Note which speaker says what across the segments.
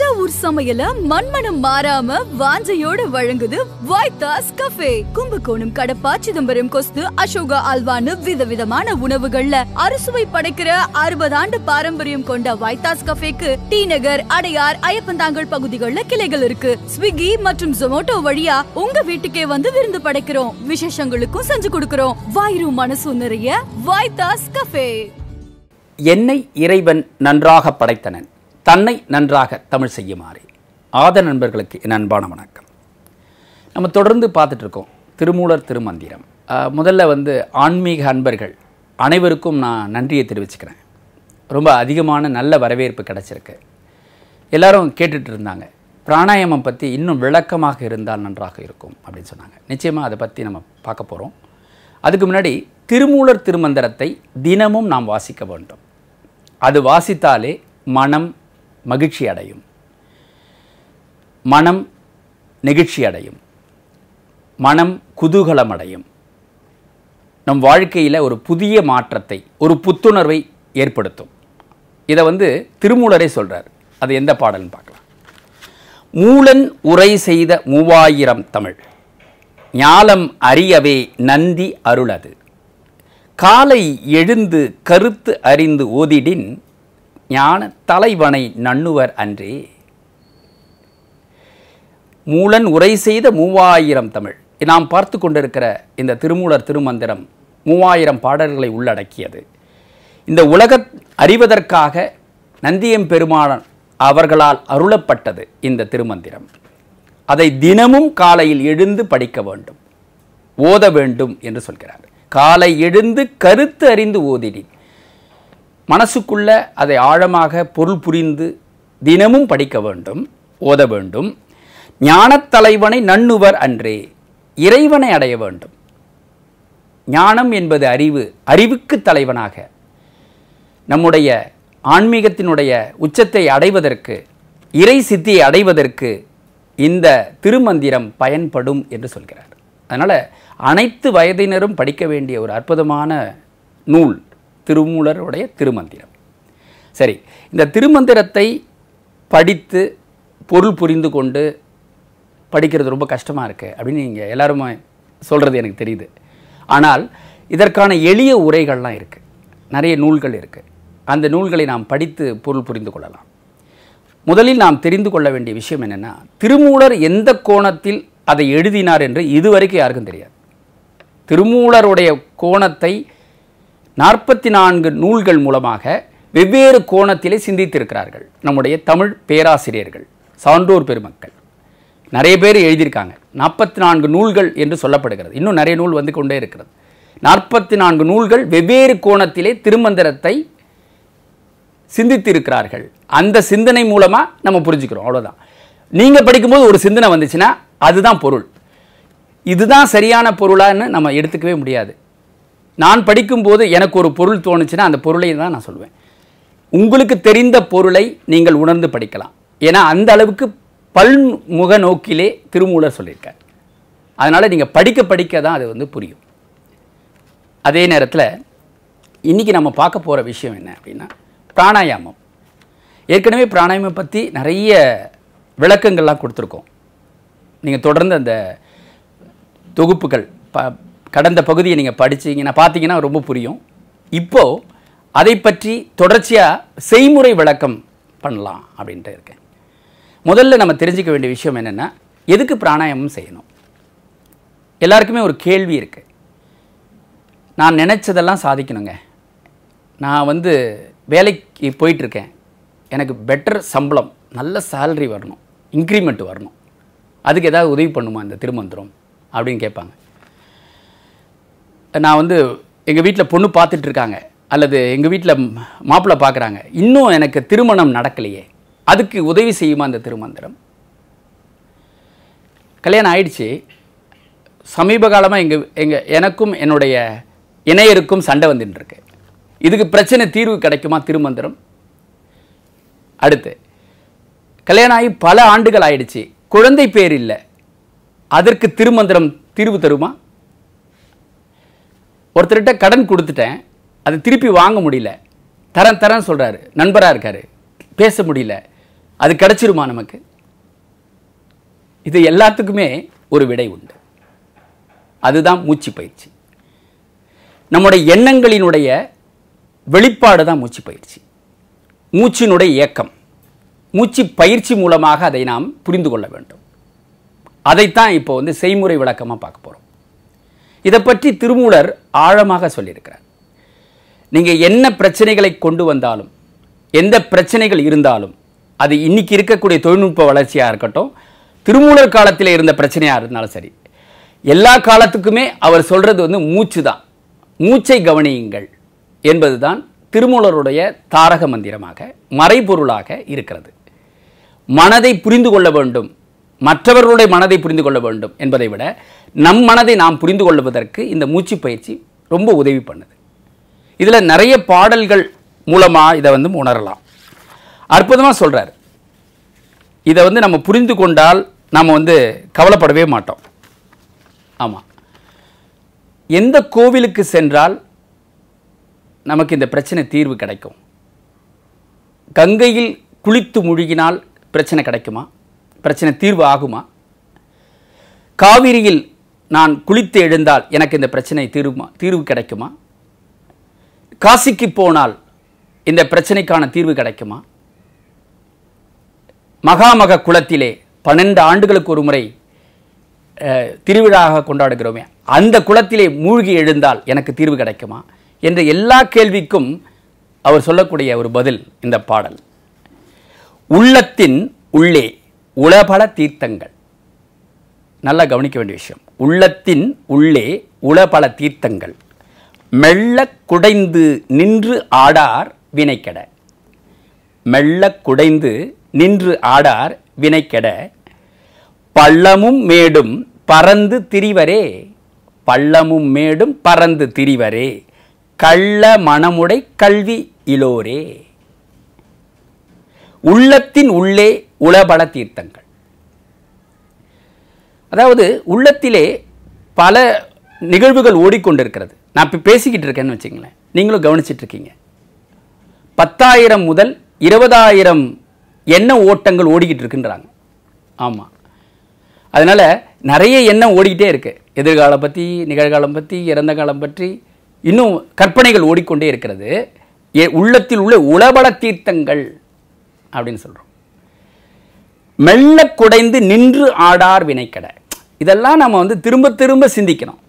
Speaker 1: தஞ்சாவூர் சமையல மண்மனம் மாறாம வாஞ்சையோடு வழங்குது வாய்தாஸ் கஃபே கும்பகோணம் கடப்பா சிதம்பரம் கொஸ்து அசோகா அல்வான்னு விதவிதமான உணவுகள்ல அறுசுவை படைக்கிற அறுபது ஆண்டு பாரம்பரியம் கொண்ட வாய்தாஸ் கஃபேக்கு டி நகர் அடையார் ஐயப்பந்தாங்கல் பகுதிகளில் கிளைகள் இருக்கு ஸ்விக்கி மற்றும் ஜொமோட்டோ வழியா உங்க வீட்டுக்கே வந்து விருந்து படைக்கிறோம் விசேஷங்களுக்கும் செஞ்சு கொடுக்கிறோம் வாயு மனசு நிறைய வாய்தாஸ் கஃபே என்னை இறைவன் நன்றாக படைத்தனன் தன்னை நன்றாக தமிழ் செய்யுமாறு ஆத நண்பர்களுக்கு என் அன்பான வணக்கம் நம்ம தொடர்ந்து பார்த்துட்ருக்கோம் திருமூலர் திருமந்திரம் முதல்ல வந்து ஆன்மீக அன்பர்கள் அனைவருக்கும் நான் நன்றியை தெரிவிச்சுக்கிறேன் ரொம்ப அதிகமான நல்ல வரவேற்பு கிடச்சிருக்கு எல்லோரும் கேட்டுட்டு இருந்தாங்க பிராணாயாமம் பற்றி இன்னும் விளக்கமாக இருந்தால் நன்றாக இருக்கும் அப்படின்னு சொன்னாங்க நிச்சயமாக அதை பற்றி நம்ம பார்க்க போகிறோம் அதுக்கு முன்னாடி திருமூலர் திருமந்திரத்தை தினமும் நாம் வாசிக்க வேண்டும் அது வாசித்தாலே மனம் மகிழ்ச்சி அடையும் மனம் நெகிழ்ச்சி அடையும் மனம் குதூகலம் அடையும் நம் வாழ்க்கையில் ஒரு புதிய மாற்றத்தை ஒரு புத்துணர்வை ஏற்படுத்தும் இதை வந்து திருமூலரே சொல்கிறார் அது எந்த பாடல்னு பார்க்கலாம் மூலன் உரை செய்த மூவாயிரம் தமிழ் ஞாலம் அறியவே நந்தி அருளது காலை எழுந்து கருத்து அறிந்து ஓதிடின் ஞான தலைவனை நண்ணுவர் அன்றி மூலன் உரை செய்த மூவாயிரம் தமிழ் நாம் பார்த்து கொண்டிருக்கிற இந்த திருமூலர் திருமந்திரம் மூவாயிரம் பாடல்களை உள்ளடக்கியது இந்த உலக அறிவதற்காக நந்தியம் பெருமான அவர்களால் அருளப்பட்டது இந்த திருமந்திரம் அதை தினமும் காலையில் எழுந்து படிக்க வேண்டும் ஓத வேண்டும் என்று சொல்கிறார் காலை எழுந்து கருத்து அறிந்து ஓதினேன் மனசுக்குள்ள அதை ஆழமாக பொருள் புரிந்து தினமும் படிக்க வேண்டும் ஓத வேண்டும் ஞானத் தலைவனை நன்னுவர் அன்றே இறைவனை அடைய வேண்டும் ஞானம் என்பது அறிவு அறிவுக்கு தலைவனாக நம்முடைய ஆன்மீகத்தினுடைய உச்சத்தை அடைவதற்கு இறை சித்தியை அடைவதற்கு இந்த திருமந்திரம் பயன்படும் என்று சொல்கிறார் அதனால் அனைத்து வயதினரும் படிக்க வேண்டிய ஒரு அற்புதமான நூல் திருமூலருடைய திருமந்திரம் சரி இந்த திருமந்திரத்தை படித்து பொருள் புரிந்து கொண்டு படிக்கிறது ரொம்ப கஷ்டமாக இருக்குது அப்படின்னு நீங்கள் எல்லாருமே சொல்கிறது எனக்கு தெரியுது ஆனால் இதற்கான எளிய உரைகள்லாம் இருக்குது நிறைய நூல்கள் இருக்குது அந்த நூல்களை நாம் படித்து பொருள் புரிந்து கொள்ளலாம் முதலில் நாம் தெரிந்து கொள்ள வேண்டிய விஷயம் என்னென்னா திருமூலர் எந்த கோணத்தில் அதை எழுதினார் என்று இதுவரைக்கும் யாருக்கும் தெரியாது திருமூலருடைய கோணத்தை நாற்பத்தி நான்கு நூல்கள் மூலமாக வெவ்வேறு கோணத்திலே சிந்தித்திருக்கிறார்கள் நம்முடைய தமிழ் பேராசிரியர்கள் சான்றோர் பெருமக்கள் நிறைய பேர் எழுதியிருக்காங்க நாற்பத்தி நான்கு நூல்கள் என்று சொல்லப்படுகிறது இன்னும் நிறைய நூல் வந்து கொண்டே இருக்கிறது நாற்பத்தி நான்கு நூல்கள் வெவ்வேறு கோணத்திலே திருமந்திரத்தை சிந்தித்திருக்கிறார்கள் அந்த சிந்தனை மூலமாக நம்ம புரிஞ்சுக்கிறோம் அவ்வளோதான் நீங்கள் படிக்கும்போது ஒரு சிந்தனை வந்துச்சுன்னா அதுதான் பொருள் இதுதான் சரியான பொருளான்னு நம்ம எடுத்துக்கவே முடியாது நான் படிக்கும்போது எனக்கு ஒரு பொருள் தோணுச்சுன்னா அந்த பொருளை தான் நான் சொல்லுவேன் உங்களுக்கு தெரிந்த பொருளை நீங்கள் உணர்ந்து படிக்கலாம் ஏன்னா அந்த அளவுக்கு பல்முக நோக்கிலே திருமூலர் சொல்லியிருக்கார் அதனால் நீங்கள் படிக்க படிக்க தான் அது வந்து புரியும் அதே நேரத்தில் இன்றைக்கி நம்ம பார்க்க போகிற விஷயம் என்ன அப்படின்னா பிராணாயாமம் ஏற்கனவே பிராணாயாமம் பற்றி நிறைய விளக்கங்கள்லாம் கொடுத்துருக்கோம் நீங்கள் தொடர்ந்து அந்த தொகுப்புகள் ப கடந்த பகுதியை நீங்கள் படிச்சிங்கன்னா பார்த்தீங்கன்னா ரொம்ப புரியும் இப்போது அதை பற்றி தொடர்ச்சியாக செய்முறை விளக்கம் பண்ணலாம் அப்படின்ட்டு இருக்கேன் முதல்ல நம்ம தெரிஞ்சிக்க வேண்டிய விஷயம் என்னென்னா எதுக்கு பிராணாயாமம் செய்யணும் எல்லாருக்குமே ஒரு கேள்வி இருக்குது நான் நினச்சதெல்லாம் சாதிக்கணுங்க நான் வந்து வேலைக்கு போயிட்டுருக்கேன் எனக்கு பெட்டர் சம்பளம் நல்ல சேலரி வரணும் இன்க்ரிமெண்ட் வரணும் அதுக்கு ஏதாவது உதவி பண்ணுமா இந்த திருமந்திரம் அப்படின்னு கேட்பாங்க நான் வந்து எங்கள் வீட்டில் பொண்ணு பார்த்துட்ருக்காங்க அல்லது எங்கள் வீட்டில் மாப்பிள்ளை பார்க்குறாங்க இன்னும் எனக்கு திருமணம் நடக்கலையே அதுக்கு உதவி செய்யுமா அந்த திருமந்திரம் கல்யாணம் ஆயிடுச்சு சமீப காலமாக எங்கள் எங்கள் எனக்கும் என்னுடைய இணையருக்கும் சண்டை வந்துட்டுருக்கு இதுக்கு பிரச்சனை தீர்வு கிடைக்குமா திருமந்திரம் அடுத்து கல்யாணம் ஆகி பல ஆண்டுகள் ஆயிடுச்சு குழந்தை பேர் இல்லை அதற்கு திருமந்திரம் தீர்வு தருமா ஒருத்தர்கிட்ட கடன் கொடுத்துட்டேன் அதை திருப்பி வாங்க முடியல தரேன் தரேன் சொல்கிறாரு நண்பராக இருக்கார் பேச முடியல அது கிடச்சிருமா நமக்கு இது எல்லாத்துக்குமே ஒரு விடை உண்டு அதுதான் மூச்சு பயிற்சி நம்முடைய எண்ணங்களினுடைய வெளிப்பாடு தான் மூச்சு பயிற்சி மூச்சினுடைய இயக்கம் மூச்சு பயிற்சி மூலமாக அதை நாம் புரிந்து கொள்ள வேண்டும் அதைத்தான் இப்போ வந்து செய்முறை விளக்கமாக பார்க்க போகிறோம் இதை பற்றி திருமூலர் ஆழமாக சொல்லியிருக்கிறார் நீங்கள் என்ன பிரச்சனைகளை கொண்டு வந்தாலும் எந்த பிரச்சனைகள் இருந்தாலும் அது இன்றைக்கி இருக்கக்கூடிய தொழில்நுட்ப வளர்ச்சியாக இருக்கட்டும் திருமூலர் காலத்தில் இருந்த பிரச்சனையாக இருந்தாலும் சரி எல்லா காலத்துக்குமே அவர் சொல்கிறது வந்து மூச்சு தான் மூச்சை கவனியுங்கள் என்பது தான் திருமூலருடைய தாரக மந்திரமாக மறைபொருளாக இருக்கிறது மனதை புரிந்து கொள்ள வேண்டும் மற்றவர்களுடைய மனதை புரிந்து கொள்ள வேண்டும் என்பதை விட நம் மனதை நாம் புரிந்து கொள்வதற்கு இந்த மூச்சு பயிற்சி ரொம்ப உதவி பண்ணுது இதில் நிறைய பாடல்கள் மூலமாக இதை வந்து உணரலாம் அற்புதமாக சொல்கிறார் இதை வந்து நம்ம புரிந்து கொண்டால் நாம் வந்து கவலைப்படவே மாட்டோம் ஆமாம் எந்த கோவிலுக்கு சென்றால் நமக்கு இந்த பிரச்சனை தீர்வு கிடைக்கும் கங்கையில் குளித்து முழுகினால் பிரச்சனை கிடைக்குமா பிரச்சனை தீர்வு ஆகுமா காவிரியில் நான் குளித்து எழுந்தால் எனக்கு இந்த பிரச்சனை தீர்வுமா தீர்வு கிடைக்குமா காசிக்கு போனால் இந்த பிரச்சனைக்கான தீர்வு கிடைக்குமா மகாமக குளத்திலே பன்னெண்டு ஆண்டுகளுக்கு ஒரு முறை திருவிழாவாக கொண்டாடுகிறோமே அந்த குளத்திலே மூழ்கி எழுந்தால் எனக்கு தீர்வு கிடைக்குமா என்ற எல்லா கேள்விக்கும் அவர் சொல்லக்கூடிய ஒரு பதில் இந்த பாடல் உள்ளத்தின் உள்ளே உளபல தீர்த்தங்கள் நல்லா கவனிக்க வேண்டிய விஷயம் உள்ளத்தின் உள்ளே உளபல தீர்த்தங்கள் மெல்ல குடைந்து நின்று ஆடார் வினைக்கெட மெல்ல குடைந்து நின்று ஆடார் வினைக்கட பள்ளமும் மேடும் பறந்து திரிவரே பள்ளமும் மேடும் பறந்து திரிவரே கள்ள மனமுடை கல்வி இலோரே உள்ளத்தின் உள்ளே உளபல தீர்த்தங்கள் அதாவது உள்ளத்திலே பல நிகழ்வுகள் ஓடிக்கொண்டிருக்கிறது நான் இப்போ பேசிக்கிட்டு இருக்கேன்னு வச்சுங்களேன் நீங்களும் கவனிச்சிட்ருக்கீங்க பத்தாயிரம் முதல் இருபதாயிரம் எண்ண ஓட்டங்கள் ஓடிக்கிட்டு இருக்குன்றாங்க ஆமாம் அதனால் நிறைய எண்ணம் ஓடிக்கிட்டே இருக்குது எதிர்காலம் பற்றி நிகழ்காலம் பற்றி இறந்த காலம் பற்றி இன்னும் கற்பனைகள் ஓடிக்கொண்டே இருக்கிறது உள்ளத்தில் உள்ள உளபல தீர்த்தங்கள் அப்படின்னு சொல்கிறோம் மெல்ல குடைந்து நின்று ஆடார் வினைக்கடை இதெல்லாம் நம்ம வந்து திரும்ப திரும்ப சிந்திக்கணும்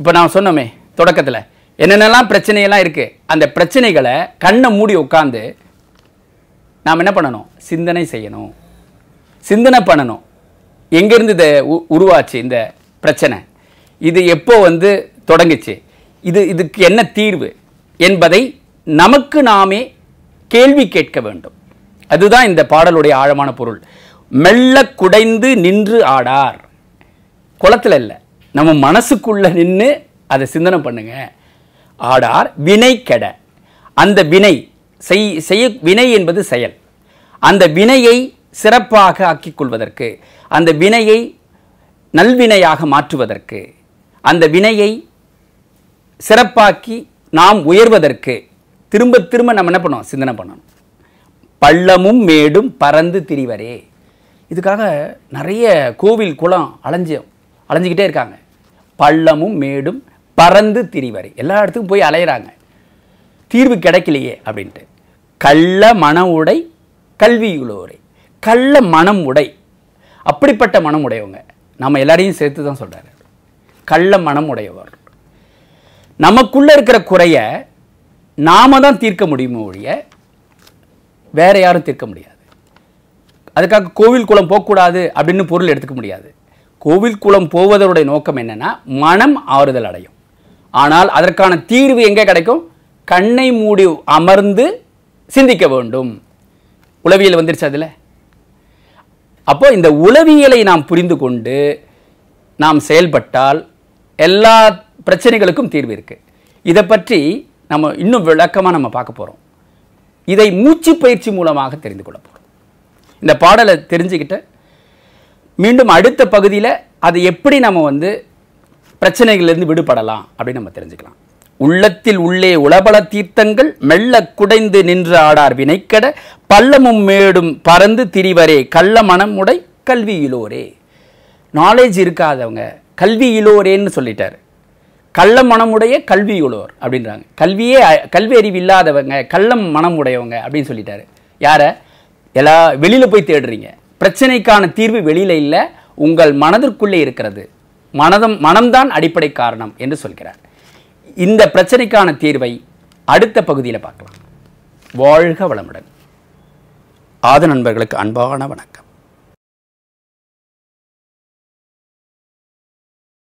Speaker 1: இப்போ நான் சொன்னோமே தொடக்கத்தில் என்னென்னலாம் பிரச்சனையெல்லாம் இருக்குது அந்த பிரச்சனைகளை கண்ணை மூடி உட்காந்து நாம் என்ன பண்ணணும் சிந்தனை செய்யணும் சிந்தனை பண்ணணும் எங்கேருந்து இதை உருவாச்சு இந்த பிரச்சனை இது எப்போ வந்து தொடங்குச்சு இது இதுக்கு என்ன தீர்வு என்பதை நமக்கு நாமே கேள்வி கேட்க வேண்டும் அதுதான் இந்த பாடலுடைய ஆழமான பொருள் மெல்ல குடைந்து நின்று ஆடார் குளத்தில் இல்லை நம்ம மனசுக்குள்ளே நின்று அதை சிந்தனை பண்ணுங்க ஆடார் வினை கெட அந்த வினை செய் செய்ய வினை என்பது செயல் அந்த வினையை சிறப்பாக ஆக்கிக் கொள்வதற்கு அந்த வினையை நல்வினையாக மாற்றுவதற்கு அந்த வினையை சிறப்பாக்கி நாம் உயர்வதற்கு திரும்ப திரும்ப நம்ம என்ன பண்ணோம் சிந்தனை பண்ணணும் பள்ளமும் மேடும் பறந்து திரிவரே இதுக்காக நிறைய கோவில் குளம் அலைஞ்சோம் அலைஞ்சிக்கிட்டே இருக்காங்க பள்ளமும் மேடும் பறந்து திரிவரை எல்லா இடத்துக்கும் போய் அலையிறாங்க தீர்வு கிடைக்கலையே அப்படின்ட்டு கள்ள மன உடை கல்வியுள்ளோரை கள்ள மனம் உடை அப்படிப்பட்ட மனம் உடையவங்க நம்ம எல்லாரையும் சேர்த்து தான் சொல்கிறாரு கள்ள மனம் உடையவர் நமக்குள்ளே இருக்கிற குறைய நாம் தான் தீர்க்க முடியுமோ ஒழிய வேறு யாரும் தீர்க்க முடியாது அதுக்காக கோவில் குளம் போகக்கூடாது அப்படின்னு பொருள் எடுத்துக்க முடியாது கோவில் குளம் போவதனுடைய நோக்கம் என்னென்னா மனம் ஆறுதல் அடையும் ஆனால் அதற்கான தீர்வு எங்கே கிடைக்கும் கண்ணை மூடி அமர்ந்து சிந்திக்க வேண்டும் உளவியல் வந்துருச்சு அதில் அப்போ இந்த உளவியலை நாம் புரிந்து கொண்டு நாம் செயல்பட்டால் எல்லா பிரச்சனைகளுக்கும் தீர்வு இருக்குது இதை பற்றி நம்ம இன்னும் விளக்கமாக நம்ம பார்க்க போகிறோம் இதை மூச்சு பயிற்சி மூலமாக தெரிந்து கொள்ள போகிறோம் இந்த பாடலை தெரிஞ்சுக்கிட்டு மீண்டும் அடுத்த பகுதியில் அதை எப்படி நம்ம வந்து பிரச்சனைகள்லேருந்து விடுபடலாம் அப்படின்னு நம்ம தெரிஞ்சுக்கலாம் உள்ளத்தில் உள்ளே உளபல தீர்த்தங்கள் மெல்ல குடைந்து நின்ற ஆடார் வினைக்கட பள்ளமும் மேடும் பறந்து திரிவரே கள்ள மனம் உடை கல்வி நாலேஜ் இருக்காதவங்க கல்வி இலோரேன்னு சொல்லிட்டார் கள்ள மனமுடைய கல்வி அப்படின்றாங்க கல்வியே கல்வி அறிவு இல்லாதவங்க கள்ளம் மனம் உடையவங்க அப்படின்னு சொல்லிட்டாரு யாரை எல்லா வெளியில் போய் தேடுறீங்க பிரச்சனைக்கான தீர்வு வெளியில் இல்லை உங்கள் மனதிற்குள்ளே இருக்கிறது மனதம் மனம்தான் அடிப்படை காரணம் என்று சொல்கிறார் இந்த பிரச்சனைக்கான தீர்வை அடுத்த பகுதியில் பார்க்கலாம் வாழ்க வளமுடன் ஆத நண்பர்களுக்கு அன்பான வணக்கம்